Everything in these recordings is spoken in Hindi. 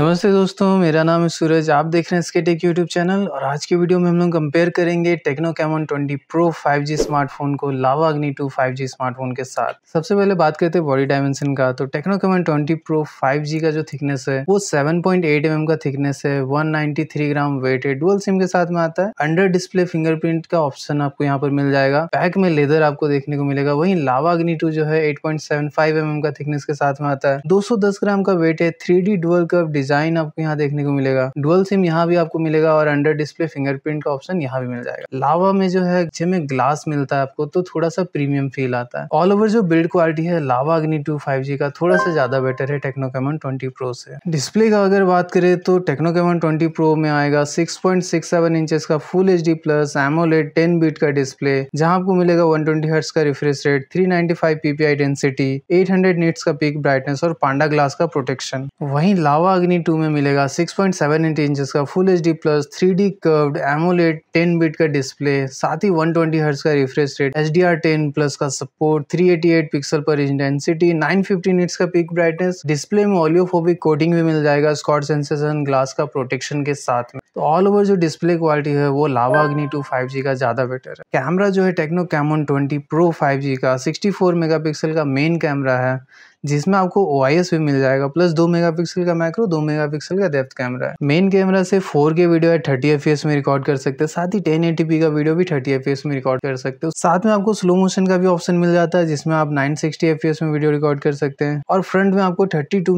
नमस्ते दोस्तों मेरा नाम है सूरज आप देख रहे हैं इसके टेक यूट्यूब चैनल और आज की वीडियो में हम लोग कंपेयर करेंगे techno caiman 20 pro 5G smartphone को लावा अग्नि 2 5G स्मार्टफोन के साथ सबसे पहले बात करते हैं बॉडी डायमेंशन का तो टेक्नो कैमन 20 प्रो 5G का जो थिकनेस है वो सेवन पॉइंट mm का थिकनेस है वन ग्राम वेट है डुअल सिम के साथ में आता है अंडर डिस्प्ले फिंगरप्रिंट का ऑप्शन आपको यहाँ पर मिल जाएगा बैक में लेदर आपको देखने को मिलेगा वही लावा अग्नि टू जो है एट पॉइंट mm का थिकनेस के साथ में आता है दो ग्राम का वेट है थ्री डी डुअल डिजाइन आपको यहाँ देखने को मिलेगा डुअल सिम यहाँ भी आपको मिलेगा और अंडर डिस्प्ले फिंगरप्रिंट का ऑप्शन यहाँ भी मिल जाएगा लावा में जो है जिम में ग्लास मिलता है आपको तो थोड़ा सा प्रीमियम फील आता है ऑल ओवर जो बिल्ड क्वालिटी है लावा अग्नि टू फाइव का थोड़ा सा ज्यादा बेटर है टेक्नो कैमन ट्वेंटी प्रो से डिस्प्ले का अगर बात करें तो टेक्नो कैमन ट्वेंटी प्रो में आएगा six point six seven inches का full H D plus AMOLED ten bit का डिस्प्ले जहां आपको मिलेगा वन ट्वेंटी हर्ट्स का refresh rate three ninety five PPI density eight hundred nits का पीक ब्राइटनेस और पांडा ग्लास का प्रोटेक्शन वहीं लावा अग्नि 2022 में मिलेगा 6.7 इंच इंचेस का full H D plus three D curved AMOLED ten bit का डिस्प्ले साथ ही 120 ट्वेंटी हर्ट्स का refresh rate H D R ten plus का support 388 pixel per intensity nine fifty nits का पिक ब्राइटनेस डिस्प्ले में ऑलियोफोबिक कोटिंग भी मिल जाएगा स्कॉट सेंसेशन ग्लास का प्रोटेक्शन के साथ में तो ऑल ओवर जो डिस्प्ले क्वालिटी है वो लावा अग्नि टू फाइव जी का ज़्यादा बेटर है कैमरा जो है Tecno Camon twenty pro five G का सिक्सटी फोर मेगा पिक्सल का मेन कैमरा है जिसमें आपको ओ भी मिल जाएगा प्लस दो मेगापिक्सल का मैक्रो दो मेगापिक्सल का डेप्थ कैमरा है मेन कैमरा से फोर के वीडियो है थर्टी एफ में रिकॉर्ड कर सकते हैं साथ ही टेन का वीडियो भी थर्टी एफ में रिकॉर्ड कर सकते हो साथ में आपको स्लो मोशन का भी ऑप्शन मिल जाता है जिसमें आप नाइन सिक्सटी में वीडियो रिकॉर्ड कर सकते हैं और फ्रंट में आपको थर्टी टू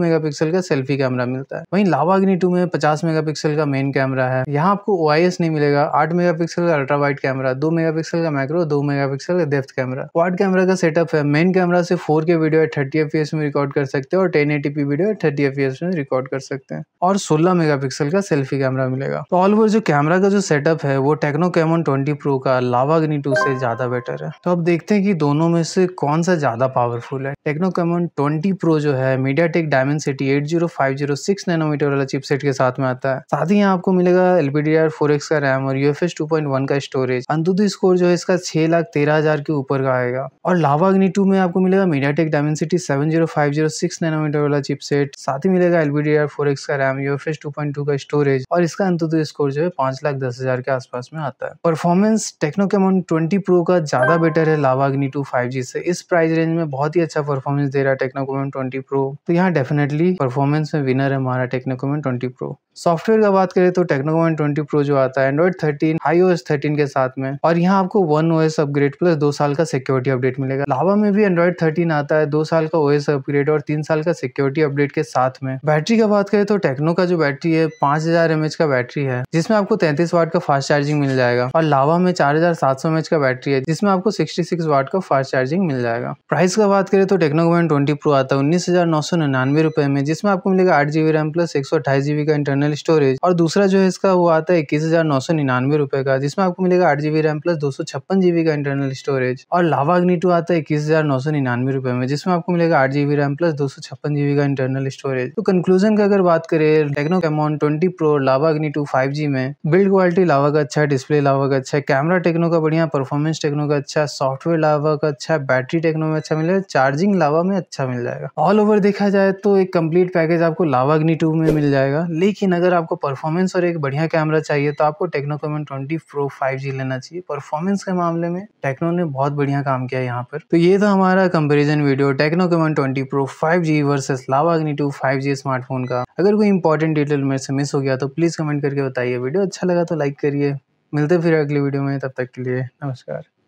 का सेल्फी कैमरा मिलता है वहीं लावाग्नि टू में पचास मेगा का मेन कैमरा है यहाँ आपको ओ नहीं मिलेगा आठ पिक्सल का अल्ट्रा वाइट कैमरा दो पिक्सल का मैक्रो दो पिक्सल का डेफ्थ कैमरा क्वाड कैमरा का सेटअप है मेन कैमरा से फोर के वीडियो है थर्टी एफ में रिकॉर्ड कर सकते हैं और ten eighty P video thirty F में रिकॉर्ड कर सकते हैं और सोलह मेगापिक्सल का सेल्फी कैमरा मिलेगा तो ऑल ओवर जो कैमरा का जो सेटअप है वो टेक्नो कैमन ट्वेंटी प्रो का लावा अग्नि टू से ज्यादा बेटर है तो अब देखते हैं कि दोनों में से कौन सा ज्यादा पावरफुल है टेक्नो कैमन ट्वेंटी प्रो जो है MediaTek Dimensity eight zero five zero six nanometer वाला चिपसेट के साथ में आता है साथ ही यहाँ आपको मिलेगा एलपीडी आर फोर एक्स का रैम और UF S two point one का स्टोरेज अंतुदी स्कोर जो है इसका छह लाख तेरह हजार के ऊपर का आएगा और लावा अग्नि टू में आपको मिलेगा MediaTek Dimensity seven zero zero five zero six nanometer वाला चिपसेट साथ ही मिलेगा एलबीडी आर फोर एक्स का RAM UFS two point two का स्टोरेज और इसका अंतुतु स्कोर जो है पांच लाख दस हजार के आसपास में आता है performance Tecno Camon twenty pro का ज्यादा बेटर है Lava Agni two five G से इस प्राइस रेंज में बहुत ही अच्छा परफॉर्मेंस दे रहा है टेक्नो कैमन ट्वेंटी प्रो तो यहाँ डेफिनेटली परफॉर्मेंस में विनर है हमारा Tecno Camon twenty pro software का बात करें तो वन ट्वेंटी प्रो जो आता है Android thirteen I O S thirteen के साथ में और यहाँ आपको one O S upgrade plus दो साल का सिक्योरिटी अपडेट मिलेगा लावा में भी एंड्रॉइड थर्टीन आता है दो साल का ओ एस अपग्रेड और तीन साल का सिक्योरिटी अपडेट के साथ में बैटरी का बात करें तो टेक्नो का जो बैटरी है पांच हजार एम एच का बैटरी है जिसमें आपको तैंतीस वाट का फास्ट चार्जिंग मिल जाएगा और लावा में चार हजार सात सौ एम एच का बैटरी है जिसमें आपको सिक्सटी सिक्स वाट का फास्ट चार्जिंग मिल जाएगा प्राइस का बात करें तो वन ट्वेंटी प्रो आता है उन्नीस हजार नौ सौ निन्यानवे रुपए में जिसमें आपको मिलेगा आठ जीबी रैम प्लस एक सौ अट्ठाईस जीबी का इंटरनल इंटरनल स्टोरेज और दूसरा जो है इसका वो आता है इक्कीस हजार नौ सौ निन्यानवे रुपए का जिसमें आपको मिलेगा आठ जीबी रैम प्लस दो सौ छप्पन जीबी का इंटरनल स्टोरेज और लावा अग्नि टू आता है इक्कीस हजार नौ सौ निन्यानवे रुपए में जिसमें आपको मिलेगा आठ जीबी रैम प्लस दो सौ छप्पन जीबी का इंटरनल स्टोरेज तो कंक्लूजन का अगर बात करें Tecno Camon twenty pro Lava Agni two five G में बिल्ड क्वालिटी लावा का अच्छा है डिस्प्ले लावा का अच्छा है कैमरा टेक्नो का बढ़िया परफॉर्मेंस टेक्नो का अच्छा सॉफ्टवेयर लावा का अच्छा बैटरी टेक्नो में अच्छा मिलेगा चार्जिंग लावा में अच्छा मिल जाएगा ऑल अच्छा ओवर देखा जाए तो एक कंप्लीट पैकेज आपको लावा अग्नि टू में मिल जाएगा लेकिन लेकिन अगर आपको परफॉर्मेंस और एक बढ़िया कैमरा चाहिए तो आपको Tecno Camon twenty pro five G लेना चाहिए परफॉर्मेंस के मामले में टेक्नो ने बहुत बढ़िया काम किया यहाँ पर तो ये था हमारा comparison video techno Camon twenty pro five ji versus लावाग्नि to five G smartphone का अगर कोई इंपॉर्टेंट डिटेल मेरे से मिस हो गया तो प्लीज़ कमेंट करके बताइए वीडियो अच्छा लगा तो लाइक करिए मिलते फिर अगले वीडियो में तब तक के लिए नमस्कार